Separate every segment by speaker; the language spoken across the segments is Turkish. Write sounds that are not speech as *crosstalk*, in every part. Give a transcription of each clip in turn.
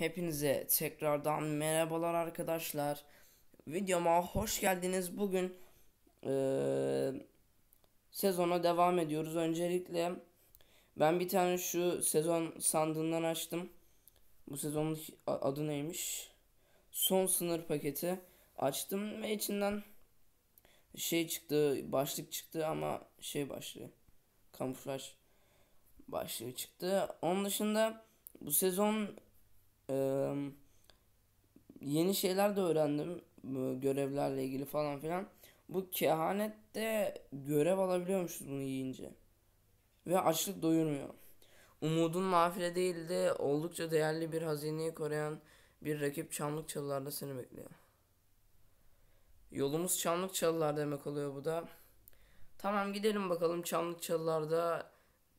Speaker 1: Hepinize tekrardan merhabalar arkadaşlar. Videoma hoş geldiniz. Bugün ee, sezona devam ediyoruz. Öncelikle ben bir tane şu sezon sandığından açtım. Bu sezonun adı neymiş? Son sınır paketi açtım ve içinden şey çıktı, başlık çıktı ama şey başlığı, kamuflaj başlığı çıktı. Onun dışında bu sezon yeni şeyler de öğrendim görevlerle ilgili falan filan. Bu kehanette görev alabiliyormuşuz bunu yiyince. Ve açlık doyurmuyor. Umudun nafile değil oldukça değerli bir hazineyi koruyan bir rakip çamlık çalılarda seni bekliyor. Yolumuz çamlık çalılar demek oluyor bu da. Tamam gidelim bakalım çamlık çalılarda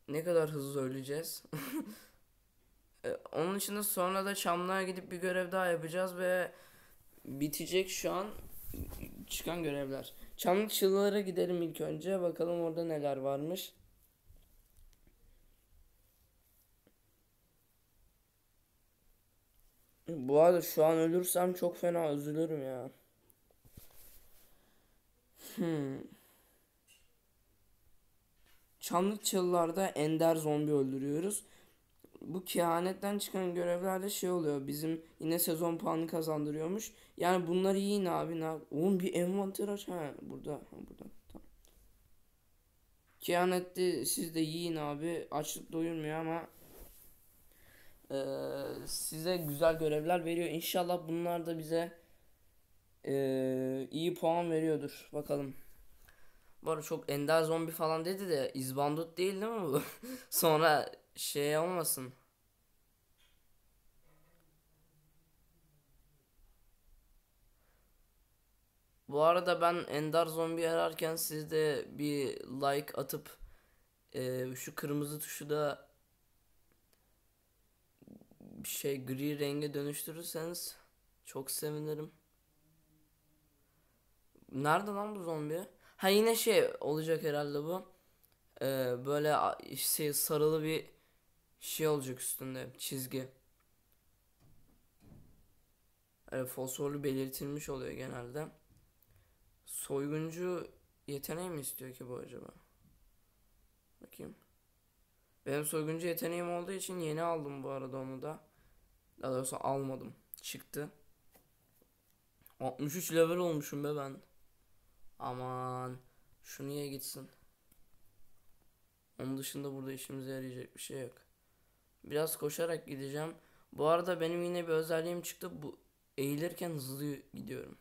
Speaker 1: ne kadar hızlı öleceğiz. *laughs* Ee, onun için de sonra da Çamlı'ya gidip bir görev daha yapacağız ve bitecek şu an çıkan görevler. Çamlık Çığlara gidelim ilk önce. Bakalım orada neler varmış. Bu arada şu an ölürsem çok fena üzülürüm ya. Hmm. Çamlık Çalılar'da ender zombi öldürüyoruz bu kehanetten çıkan görevlerde şey oluyor. Bizim yine sezon puanı kazandırıyormuş. Yani bunları yiyin abi. Ne yap- Oğlum bir envanter aç. Ha burada. Ha, burada. Tamam. Kehanette siz de yiyin abi. Açlık doyurmuyor ama e, size güzel görevler veriyor. İnşallah bunlar da bize e, iyi puan veriyordur. Bakalım. Bu arada çok ender zombi falan dedi de izbandut değil değil mi bu? *laughs* Sonra şey olmasın. Bu arada ben Ender Zombi ararken siz de bir like atıp e, şu kırmızı tuşu da şey gri renge dönüştürürseniz çok sevinirim. Nerede lan bu zombi? Ha yine şey olacak herhalde bu. Ee, böyle şey sarılı bir şey olacak üstünde çizgi. Yani fosforlu belirtilmiş oluyor genelde. Soyguncu yeteneği mi istiyor ki bu acaba? Bakayım. Benim soyguncu yeteneğim olduğu için yeni aldım bu arada onu da. Daha doğrusu almadım. Çıktı. 63 level olmuşum be ben. Aman. Şu niye gitsin? Onun dışında burada işimize yarayacak bir şey yok. Biraz koşarak gideceğim. Bu arada benim yine bir özelliğim çıktı. Bu eğilirken hızlı gidiyorum.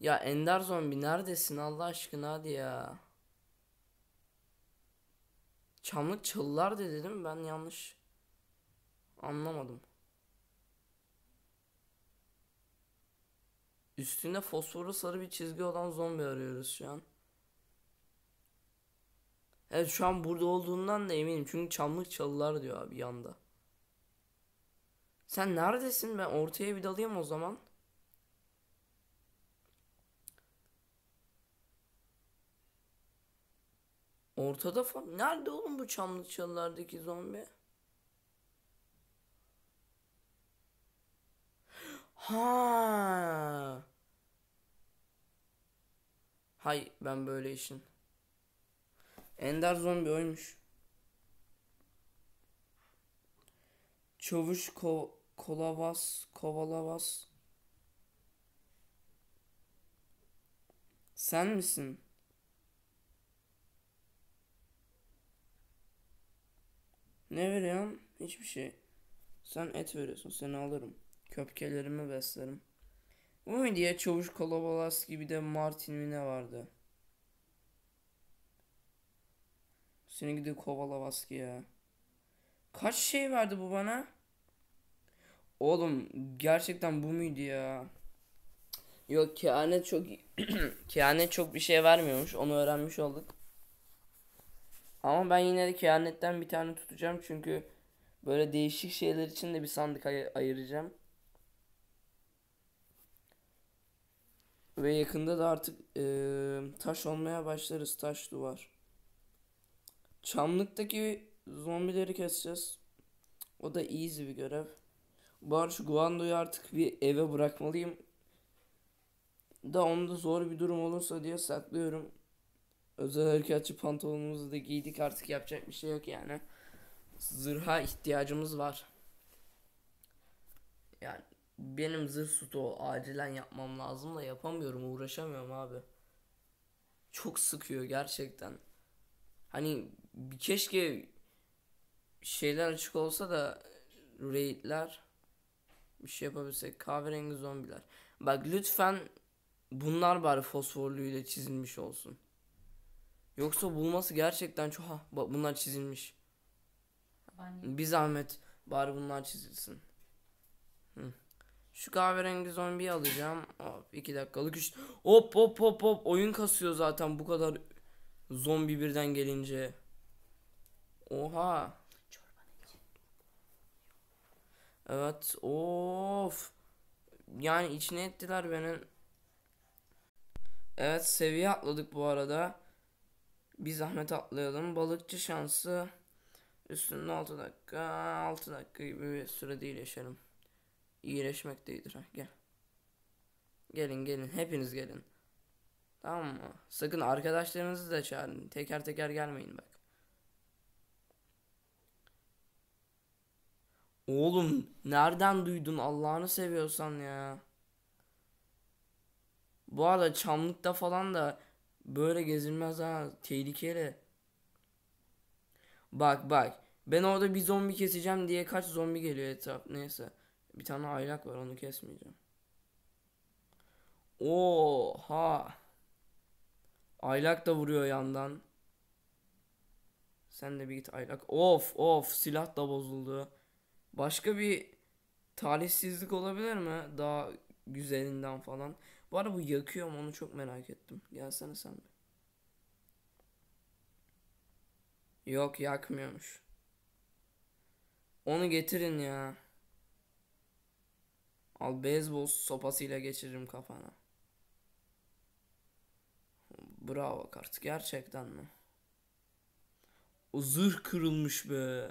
Speaker 1: Ya Ender Zombi neredesin Allah aşkına hadi ya. Çamlık çalılar de dedim ben yanlış anlamadım. Üstünde fosforlu sarı bir çizgi olan zombi arıyoruz şu an. Evet şu an burada olduğundan da eminim. Çünkü çamlık çalılar diyor abi yanda. Sen neredesin? Ben ortaya bir dalayım o zaman. Ortada falan. Nerede oğlum bu çamlık çalılardaki zombi? Ha. Hay ben böyle işin. Ender zombi oymuş. Çavuş ko kolavas kovalavas. Sen misin? Ne veriyorum? Hiçbir şey. Sen et veriyorsun. Seni alırım. Köpkelerimi beslerim. Bu mu diye çavuş kalabalas gibi de Martin mi ne vardı? Seni gidip kovala baskı ya. Kaç şey verdi bu bana? Oğlum gerçekten bu muydu ya? Yok kehanet çok *clears throat* kehanet çok bir şey vermiyormuş. Onu öğrenmiş olduk. Ama ben yine de kehanetten bir tane tutacağım çünkü böyle değişik şeyler için de bir sandık ay ayıracağım. Ve yakında da artık e, taş olmaya başlarız taş duvar. Çamlıktaki zombileri keseceğiz. O da easy bir görev. Bari şu Guando'yu artık bir eve bırakmalıyım. Da onda zor bir durum olursa diye saklıyorum. Özel harekatçı pantolonumuzu da giydik artık yapacak bir şey yok yani. Zırha ihtiyacımız var. Yani benim zırh stoğu acilen yapmam lazım da yapamıyorum uğraşamıyorum abi. Çok sıkıyor gerçekten. Hani keşke şeyler açık olsa da raidler bir şey yapabilsek. Kahverengi zombiler. Bak lütfen bunlar bari fosforluyla çizilmiş olsun. Yoksa bulması gerçekten çok... Ha, bak bunlar çizilmiş. Anne. Bir zahmet bari bunlar çizilsin. Hı. Şu kahverengi zombiyi alacağım. Hop 2 dakikalık 3. Üç... Hop hop hop hop. Oyun kasıyor zaten bu kadar zombi birden gelince. Oha. Evet of. Yani içine ettiler benim. Evet seviye atladık bu arada. Bir zahmet atlayalım. Balıkçı şansı üstünde 6 dakika 6 dakika gibi bir sürede iyileşelim. İyileşmek de gel. Gelin gelin hepiniz gelin. Tamam mı? Sakın arkadaşlarınızı da çağırın. Teker teker gelmeyin bak. Oğlum nereden duydun Allah'ını seviyorsan ya. Bu arada Çamlık'ta falan da böyle gezilmez ha tehlikeli. Bak bak ben orada bir zombi keseceğim diye kaç zombi geliyor etraf neyse. Bir tane aylak var onu kesmeyeceğim. Oha. Aylak da vuruyor yandan. Sen de bir git aylak. Of of silah da bozuldu. Başka bir talihsizlik olabilir mi? Daha güzelinden falan. Bu arada bu yakıyor mu onu çok merak ettim. Gelsene sen de. Yok yakmıyormuş. Onu getirin ya. Al beyzbol sopasıyla geçiririm kafana. Bravo kart gerçekten mi? O zırh kırılmış be.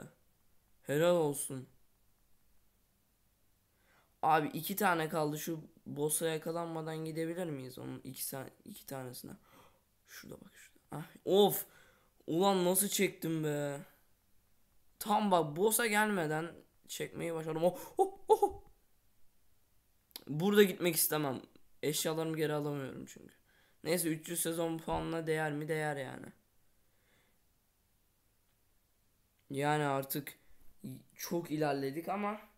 Speaker 1: Helal olsun. Abi iki tane kaldı şu boss'a yakalanmadan gidebilir miyiz onun iki, iki tanesine? Şurada bak şurada. Ah, of! Ulan nasıl çektim be? Tam bak boss'a gelmeden çekmeyi başardım. Oh, oh, oh. Burada gitmek istemem. Eşyalarımı geri alamıyorum çünkü. Neyse 300 sezon puanına değer mi? Değer yani. Yani artık çok ilerledik ama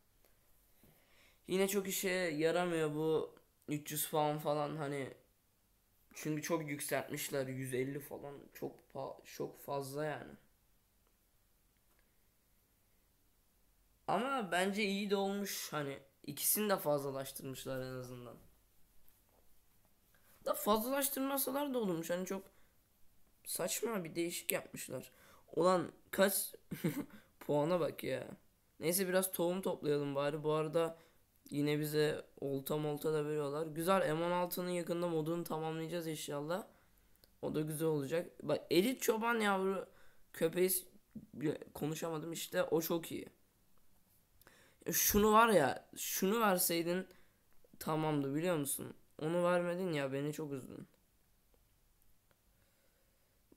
Speaker 1: Yine çok işe yaramıyor bu 300 falan falan hani çünkü çok yükseltmişler 150 falan çok çok fazla yani. Ama bence iyi de olmuş hani ikisini de fazlalaştırmışlar en azından. Da fazlalaştırmasalar da olurmuş hani çok saçma bir değişik yapmışlar. Olan kaç *laughs* puana bak ya. Neyse biraz tohum toplayalım bari. Bu arada Yine bize olta molta da veriyorlar. Güzel M16'nın yakında modunu tamamlayacağız inşallah. O da güzel olacak. Bak elit çoban yavru köpeği konuşamadım işte o çok iyi. Şunu var ya şunu verseydin tamamdı biliyor musun? Onu vermedin ya beni çok üzdün.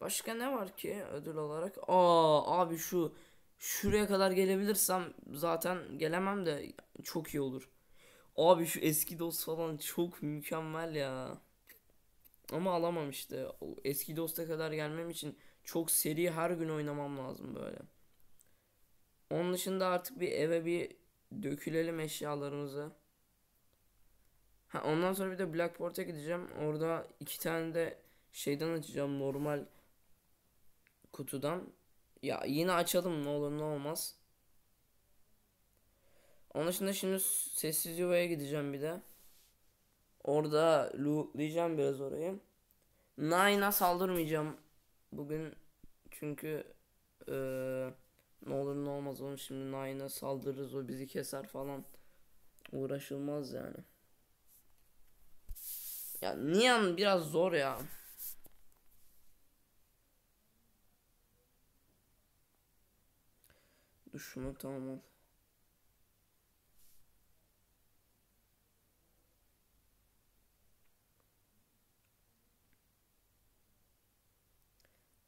Speaker 1: Başka ne var ki ödül olarak? Aa abi şu şuraya kadar gelebilirsem zaten gelemem de çok iyi olur. Abi şu eski dost falan çok mükemmel ya. Ama alamam işte. O eski dosta kadar gelmem için çok seri her gün oynamam lazım böyle. Onun dışında artık bir eve bir dökülelim eşyalarımızı. Ha, ondan sonra bir de Blackport'a gideceğim. Orada iki tane de şeyden açacağım normal kutudan. Ya yine açalım ne olur ne olmaz. Onun dışında şimdi sessiz yuvaya gideceğim bir de. Orada lootlayacağım biraz orayı. Nine'a saldırmayacağım bugün çünkü e, ne olur ne olmaz onu şimdi Nine'a saldırırız o bizi keser falan uğraşılmaz yani. Ya Nian biraz zor ya. Dur şunu tamam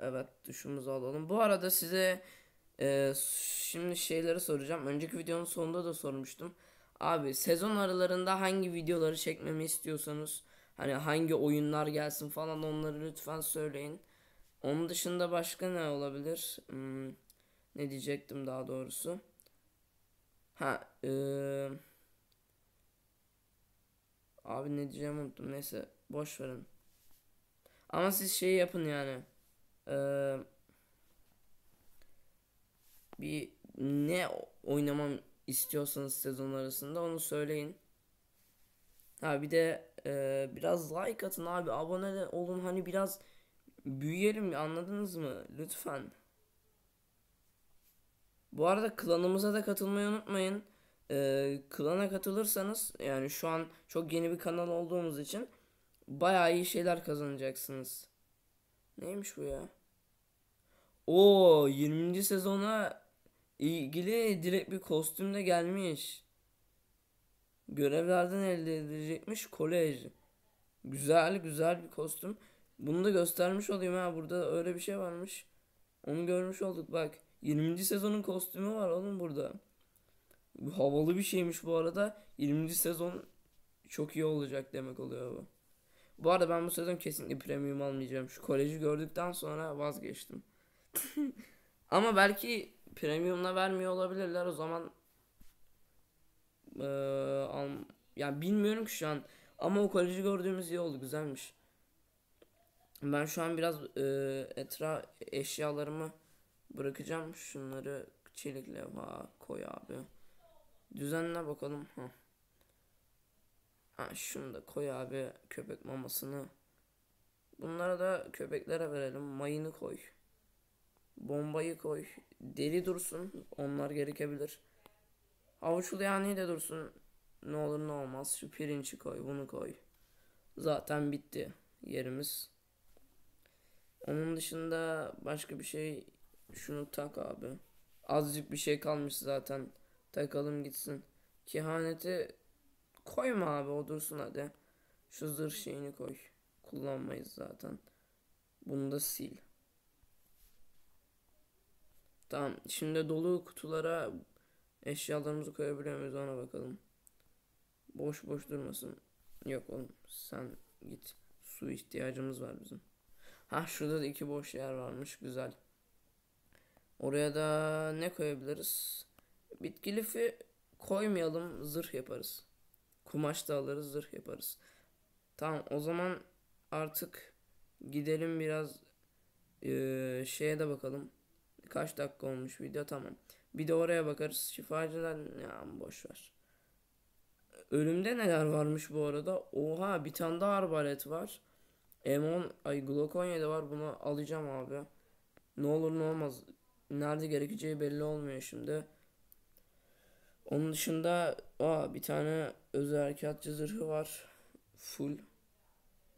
Speaker 1: Evet duşumuzu alalım. Bu arada size e, şimdi şeyleri soracağım. Önceki videonun sonunda da sormuştum. Abi sezon aralarında hangi videoları çekmemi istiyorsanız hani hangi oyunlar gelsin falan onları lütfen söyleyin. Onun dışında başka ne olabilir? Hmm, ne diyecektim daha doğrusu? Ha e, Abi ne diyeceğimi unuttum. Neyse boş verin. Ama siz şeyi yapın yani. Ee, bir ne oynamam istiyorsanız sezon arasında onu söyleyin. Ha bir de e, biraz like atın abi abone olun hani biraz büyüyelim anladınız mı lütfen. Bu arada klanımıza da katılmayı unutmayın. E, klana katılırsanız yani şu an çok yeni bir kanal olduğumuz için bayağı iyi şeyler kazanacaksınız. Neymiş bu ya? O 20. sezona ilgili direkt bir kostümle gelmiş. Görevlerden elde edilecekmiş kolej. Güzel güzel bir kostüm. Bunu da göstermiş olayım ha burada öyle bir şey varmış. Onu görmüş olduk bak. 20. sezonun kostümü var oğlum burada. Havalı bir şeymiş bu arada. 20. sezon çok iyi olacak demek oluyor bu. Bu arada ben bu sezon kesinlikle premium almayacağım. Şu koleji gördükten sonra vazgeçtim. Ama belki premium'la vermiyor olabilirler o zaman. Ee, yani bilmiyorum ki şu an. Ama o koleji gördüğümüz iyi oldu güzelmiş. Ben şu an biraz e, etra eşyalarımı bırakacağım. Şunları çelik levha koy abi. Düzenle bakalım. Ha. ha şunu da koy abi köpek mamasını. Bunlara da köpeklere verelim. Mayını koy. Bombayı koy. Deli dursun. Onlar gerekebilir. Havuçlayani de dursun. Ne olur ne olmaz. Şu pirinci koy. Bunu koy. Zaten bitti yerimiz. Onun dışında başka bir şey. Şunu tak abi. Azıcık bir şey kalmış zaten. Takalım gitsin. Kehaneti koyma abi o dursun hadi. Şu zırh şeyini koy. Kullanmayız zaten. Bunu da sil. Tamam şimdi dolu kutulara eşyalarımızı koyabiliyor muyuz ona bakalım. Boş boş durmasın. Yok oğlum sen git. Su ihtiyacımız var bizim. Ha şurada da iki boş yer varmış güzel. Oraya da ne koyabiliriz? Bitkilifi koymayalım zırh yaparız. Kumaş da alırız zırh yaparız. Tamam o zaman artık gidelim biraz e, şeye de bakalım kaç dakika olmuş video tamam. Bir de oraya bakarız. Şifacılar ya boş ver. Ölümde neler varmış bu arada? Oha bir tane daha arbalet var. M10 ay Glock 17 var. Bunu alacağım abi. Ne olur ne olmaz. Nerede gerekeceği belli olmuyor şimdi. Onun dışında aa, bir tane özel harekatçı zırhı var. Full.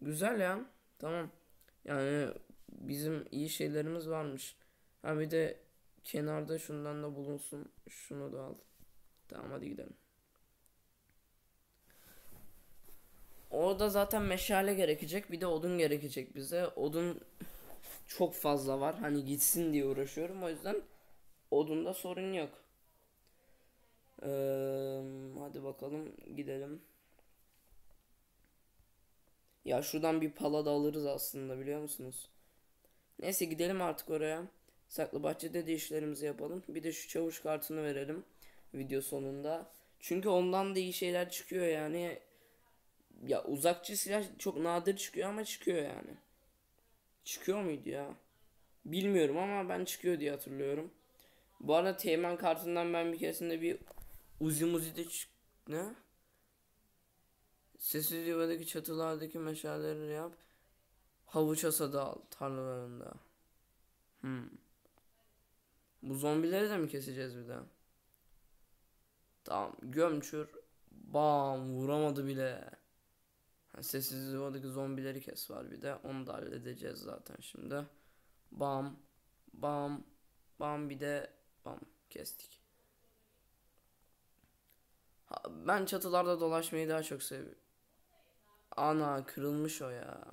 Speaker 1: Güzel ya. Tamam. Yani bizim iyi şeylerimiz varmış. Ha bir de kenarda şundan da bulunsun. Şunu da al. Tamam hadi gidelim. Orada zaten meşale gerekecek. Bir de odun gerekecek bize. Odun çok fazla var. Hani gitsin diye uğraşıyorum. O yüzden odunda sorun yok. Ee, hadi bakalım gidelim. Ya şuradan bir pala da alırız aslında biliyor musunuz? Neyse gidelim artık oraya. Saklı bahçede de işlerimizi yapalım. Bir de şu çavuş kartını verelim video sonunda. Çünkü ondan da iyi şeyler çıkıyor yani. Ya uzakçı silah çok nadir çıkıyor ama çıkıyor yani. Çıkıyor muydu ya? Bilmiyorum ama ben çıkıyor diye hatırlıyorum. Bu arada Teğmen kartından ben bir keresinde bir Uzi Muzi de çık... Ne? Sessiz yuvadaki çatılardaki meşaleleri yap. Havuç hasadı al tarlalarında. Hmm. Bu zombileri de mi keseceğiz bir daha? Tamam gömçür. Bam vuramadı bile. Sessiz yuvadaki zombileri kes var bir de. Onu da halledeceğiz zaten şimdi. Bam. Bam. Bam bir de bam kestik. Ha, ben çatılarda dolaşmayı daha çok seviyorum. Ana kırılmış o ya.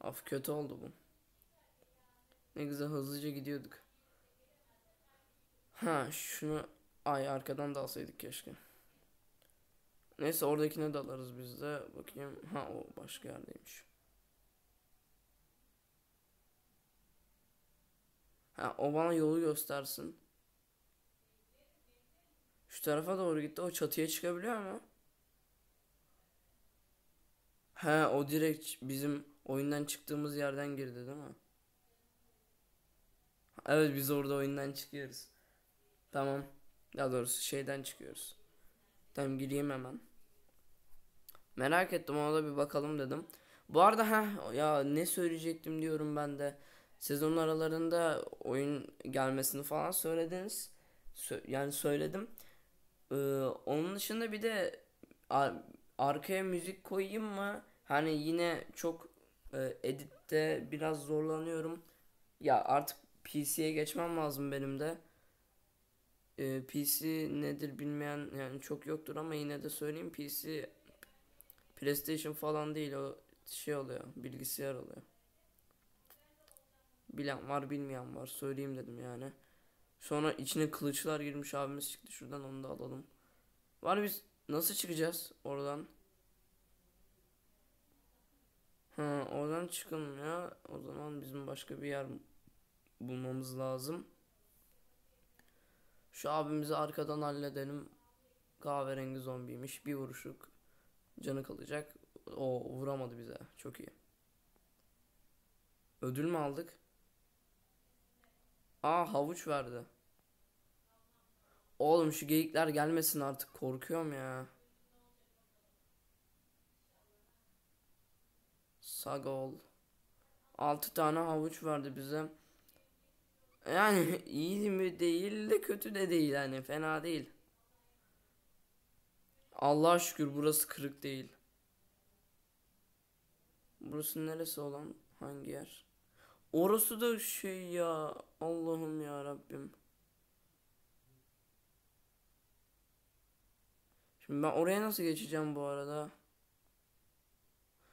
Speaker 1: Af kötü oldu bu. Ne güzel hızlıca gidiyorduk. Ha şunu ay arkadan da alsaydık keşke. Neyse oradakine dalarız alırız biz de. Bakayım. Ha o başka yerdeymiş. Ha o bana yolu göstersin. Şu tarafa doğru gitti. O çatıya çıkabiliyor mu? He o direkt bizim oyundan çıktığımız yerden girdi değil mi? Evet biz orada oyundan çıkıyoruz. Tamam. Daha doğrusu şeyden çıkıyoruz. Tamam gireyim hemen. Merak ettim ona da bir bakalım dedim. Bu arada ha ya ne söyleyecektim diyorum ben de. Sezon aralarında oyun gelmesini falan söylediniz. Sö- yani söyledim. Ee, onun dışında bir de ar- arkaya müzik koyayım mı? Hani yine çok e, editte biraz zorlanıyorum. Ya artık PC'ye geçmem lazım benim de e, ee, PC nedir bilmeyen yani çok yoktur ama yine de söyleyeyim PC PlayStation falan değil o şey oluyor bilgisayar oluyor. Bilen var bilmeyen var söyleyeyim dedim yani. Sonra içine kılıçlar girmiş abimiz çıktı şuradan onu da alalım. Var biz nasıl çıkacağız oradan? Ha, oradan çıkılmıyor. O zaman bizim başka bir yer bulmamız lazım. Şu abimizi arkadan halledelim. Kahverengi zombiymiş. Bir vuruşluk canı kalacak. O vuramadı bize. Çok iyi. Ödül mü aldık? Aa havuç verdi. Oğlum şu geyikler gelmesin artık korkuyorum ya. Sagol. 6 tane havuç verdi bize. Yani *laughs* iyi mi değil de kötü de değil yani fena değil. Allah şükür burası kırık değil. Burası neresi olan hangi yer? Orası da şey ya Allah'ım ya Rabbim. Şimdi ben oraya nasıl geçeceğim bu arada?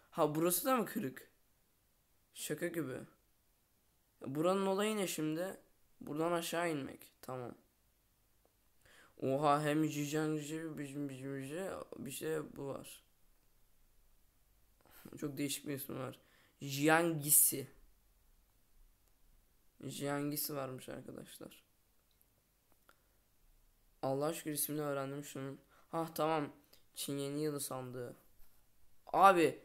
Speaker 1: Ha burası da mı kırık? Şaka gibi. Buranın olayı ne şimdi? Buradan aşağı inmek. Tamam. Oha hem cücen bir bizim bizim cüce bir şey bu var. *laughs* Çok değişik bir isim var. Jiangisi. Jiangisi varmış arkadaşlar. Allah aşkına ismini öğrendim şunun. Ha tamam. Çin Çingeni yılı sandığı. Abi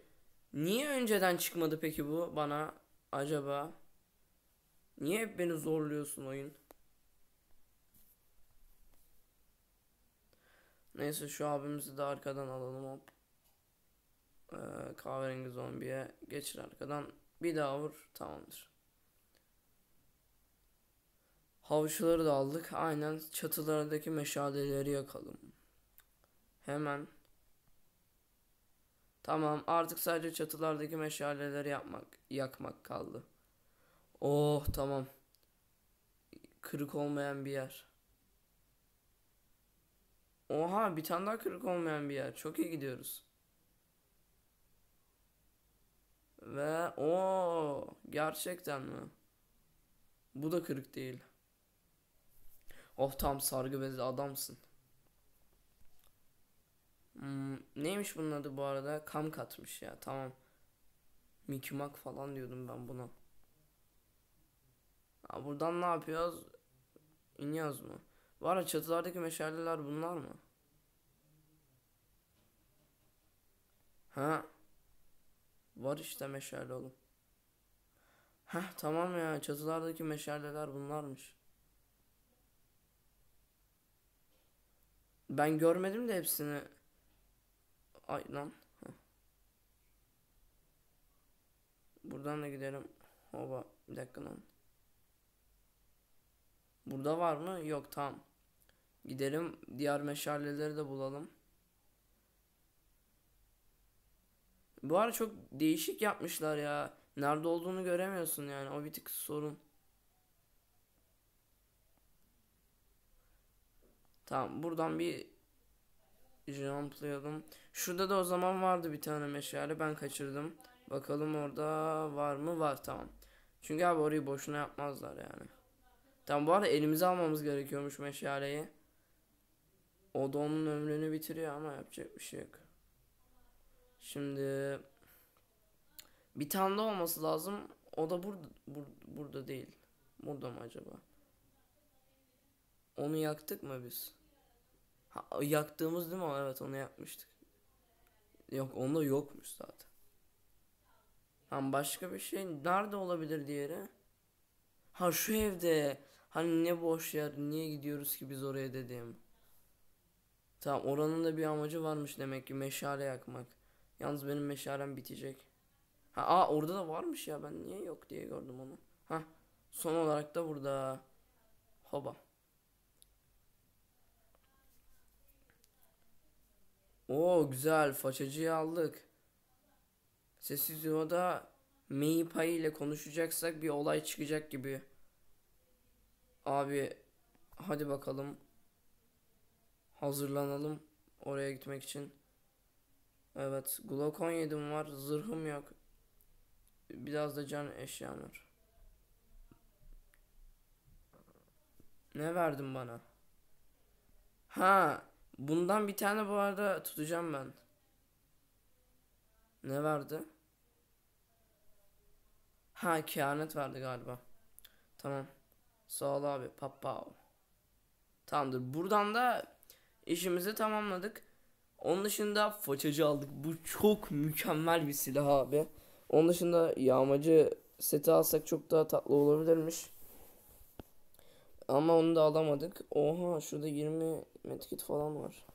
Speaker 1: niye önceden çıkmadı peki bu bana acaba? Niye hep beni zorluyorsun oyun? Neyse şu abimizi de arkadan alalım hop. Ee, kahverengi zombiye geçir arkadan. Bir daha vur tamamdır. Havuçları da aldık. Aynen çatılardaki meşaleleri yakalım. Hemen. Tamam artık sadece çatılardaki meşaleleri yapmak, yakmak kaldı. Oh tamam. Kırık olmayan bir yer. Oha bir tane daha kırık olmayan bir yer. Çok iyi gidiyoruz. Ve o gerçekten mi? Bu da kırık değil. Oh tam sargı bezi adamsın. Hmm, neymiş bunun adı bu arada? Kam katmış ya tamam. Mikimak falan diyordum ben buna. Buradan ne yapıyoruz? İniyoruz mu? Var ya çatılardaki meşaleler bunlar mı? Ha. Var işte meşale oğlum. Ha tamam ya çatılardaki meşaleler bunlarmış. Ben görmedim de hepsini. Ay lan. Heh. Buradan da gidelim. Hova bir dakika lan. Burada var mı? Yok tamam. Gidelim diğer meşaleleri de bulalım. Bu ara çok değişik yapmışlar ya. Nerede olduğunu göremiyorsun yani. O bir tık sorun. Tamam buradan bir jumplayalım. Şurada da o zaman vardı bir tane meşale. Ben kaçırdım. Bakalım orada var mı? Var tamam. Çünkü abi orayı boşuna yapmazlar yani. Tam bu arada elimize almamız gerekiyormuş meşaleyi. O da onun ömrünü bitiriyor ama yapacak bir şey yok. Şimdi bir tane de olması lazım. O da burada bur, burada değil. Burada mı acaba? Onu yaktık mı biz? Ha, yaktığımız değil mi? Evet onu yakmıştık. Yok onda yokmuş zaten. Ha, başka bir şey nerede olabilir diğeri? Ha şu evde. Hani ne boş yer niye gidiyoruz ki biz oraya dedim. Tamam oranın da bir amacı varmış demek ki meşale yakmak. Yalnız benim meşalem bitecek. Ha aa, orada da varmış ya ben niye yok diye gördüm onu. Ha son olarak da burada. Hoba. Oo güzel façacıyı aldık. Sessiz yuvada Mei Pai ile konuşacaksak bir olay çıkacak gibi. Abi hadi bakalım. Hazırlanalım oraya gitmek için. Evet Glock 17'm var zırhım yok. Biraz da can eşyam var. Ne verdin bana? Ha, bundan bir tane bu arada tutacağım ben. Ne verdi? Ha, kehanet verdi galiba. Tamam. Sağ ol abi. papa Tamamdır. Buradan da işimizi tamamladık. Onun dışında façacı aldık. Bu çok mükemmel bir silah abi. Onun dışında yağmacı seti alsak çok daha tatlı olabilirmiş. Ama onu da alamadık. Oha şurada 20 medkit falan var.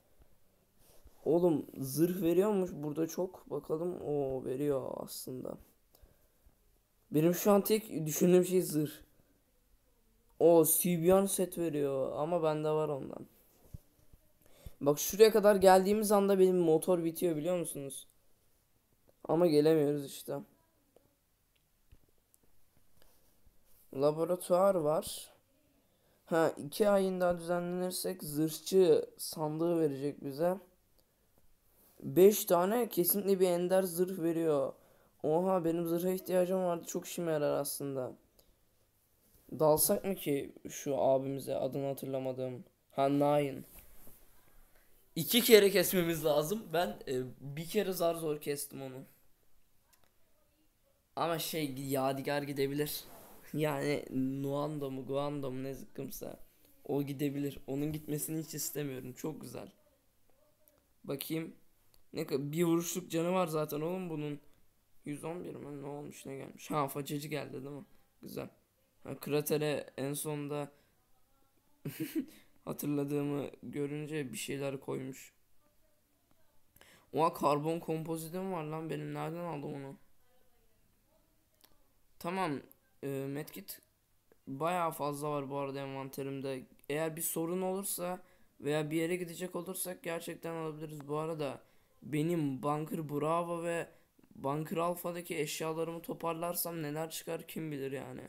Speaker 1: Oğlum zırh veriyormuş burada çok. Bakalım o veriyor aslında. Benim şu an tek düşündüğüm şey zırh. O Sibyon set veriyor ama bende var ondan. Bak şuraya kadar geldiğimiz anda benim motor bitiyor biliyor musunuz? Ama gelemiyoruz işte. Laboratuvar var. Ha iki ayın daha düzenlenirsek zırhçı sandığı verecek bize. Beş tane kesinlikle bir ender zırh veriyor. Oha benim zırha ihtiyacım vardı çok işime yarar aslında. Dalsak mı ki şu abimize adını hatırlamadım. Hannah'ın. İki kere kesmemiz lazım. Ben e, bir kere zar zor kestim onu. Ama şey Yadigar gidebilir. *laughs* Yani Nuanda mı Guanda mı ne zıkkımsa. O gidebilir. Onun gitmesini hiç istemiyorum. Çok güzel. Bakayım. Ne bir vuruşluk canı var zaten oğlum bunun. 111 mi? Ne olmuş ne gelmiş? Ha facacı geldi değil mi? Güzel. Ha, kratere en sonda *laughs* hatırladığımı görünce bir şeyler koymuş. Oha karbon kompozitim var lan benim nereden aldım onu? Tamam e, medkit bayağı fazla var bu arada envanterimde. Eğer bir sorun olursa veya bir yere gidecek olursak gerçekten alabiliriz. Bu arada benim Bunker Bravo ve Bunker Alfa'daki eşyalarımı toparlarsam neler çıkar kim bilir yani.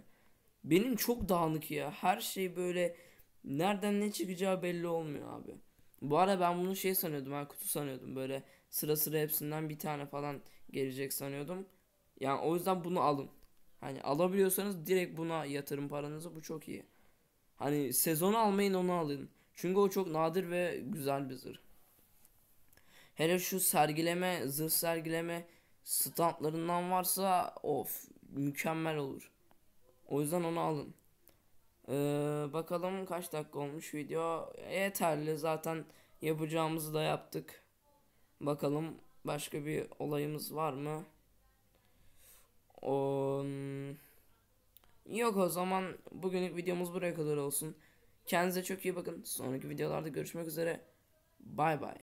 Speaker 1: Benim çok dağınık ya. Her şey böyle nereden ne çıkacağı belli olmuyor abi. Bu ara ben bunu şey sanıyordum ha kutu sanıyordum böyle sıra sıra hepsinden bir tane falan gelecek sanıyordum. Yani o yüzden bunu alın. Hani alabiliyorsanız direkt buna yatırım paranızı bu çok iyi. Hani sezonu almayın onu alın. Çünkü o çok nadir ve güzel bir zırh. Hele şu sergileme, zırh sergileme standlarından varsa of mükemmel olur. O yüzden onu alın. Ee, bakalım kaç dakika olmuş video. E, yeterli zaten yapacağımızı da yaptık. Bakalım başka bir olayımız var mı? O... Yok o zaman bugünlük videomuz buraya kadar olsun. Kendinize çok iyi bakın. Sonraki videolarda görüşmek üzere. Bay bay.